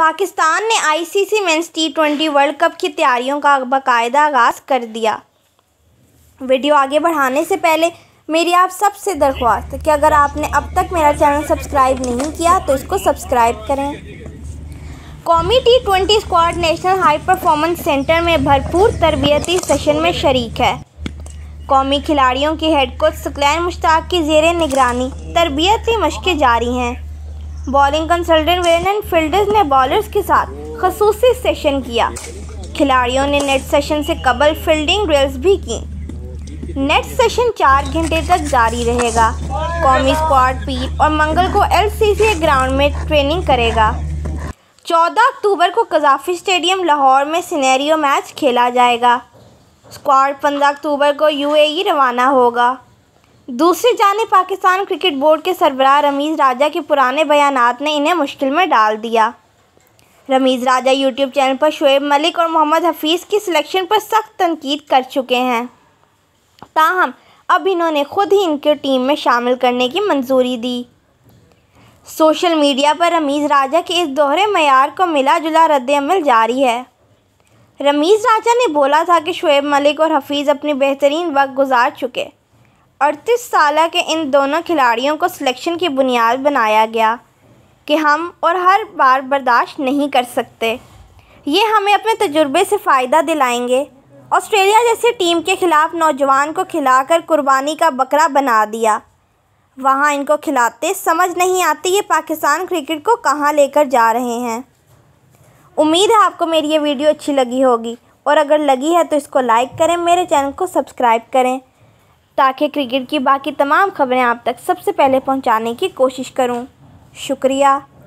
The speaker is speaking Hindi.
पाकिस्तान ने ICC men's T twenty world cup की तैयारियों का बाकायदा आगाज़ कर दिया वीडियो आगे बढ़ाने से पहले मेरी आप सबसे दरख्वास्त कि अगर आपने अब तक मेरा चैनल सब्सक्राइब नहीं किया तो इसको सब्सक्राइब करें कौमी T twenty squad national high performance centre में भरपूर तरबियती सेशन में शरीक है कौमी खिलाड़ियों के हेड कोच सुकलैन मुश्ताक की जेर निगरानी तरबियती मशक़ें जारी हैं बॉलिंग कंसल्टेंट एंड फील्डर्स ने बॉलर्स के साथ खसूस सेशन किया खिलाड़ियों ने नेट सेशन से कबल फील्डिंग ड्रिल्स भी की नेट सेशन चार घंटे तक जारी रहेगा कौमी स्क्वाड पीर और मंगल को एल ग्राउंड में ट्रेनिंग करेगा 14 अक्टूबर को कजाफी स्टेडियम लाहौर में सिनेरियो मैच खेला जाएगा स्क्वाड 15 अक्टूबर को यूएई e रवाना होगा दूसरी जानी पाकिस्तान क्रिकेट बोर्ड के सरबराह रमीज़ राजा के पुराने बयान ने इन्हें मुश्किल में डाल दिया रमीज़ राजा यूट्यूब चैनल पर शुएब मलिक और मोहम्मद हफीज़ की सिलेक्शन पर सख्त तनकीद कर चुके हैं ताहम अब इन्होंने खुद ही इनके टीम में शामिल करने की मंजूरी दी सोशल मीडिया पर रमीज़ राजा के इस दोहरे मैार को मिला जुला रद्दमल जारी है रमीज़ राजा ने बोला था कि शुएब मलिक और हफीज़ अपनी बेहतरीन वक्त गुजार चुके अड़तीस साल के इन दोनों खिलाड़ियों को सिलेक्शन की बुनियाद बनाया गया कि हम और हर बार बर्दाश्त नहीं कर सकते ये हमें अपने तजुर्बे से फ़ायदा दिलाएंगे ऑस्ट्रेलिया जैसी टीम के ख़िलाफ़ नौजवान को खिलाकर कुर्बानी का बकरा बना दिया वहाँ इनको खिलाते समझ नहीं आती ये पाकिस्तान क्रिकेट को कहाँ लेकर जा रहे हैं उम्मीद है आपको मेरी ये वीडियो अच्छी लगी होगी और अगर लगी है तो इसको लाइक करें मेरे चैनल को सब्सक्राइब करें ताकि क्रिकेट की बाकी तमाम खबरें आप तक सबसे पहले पहुंचाने की कोशिश करूं शुक्रिया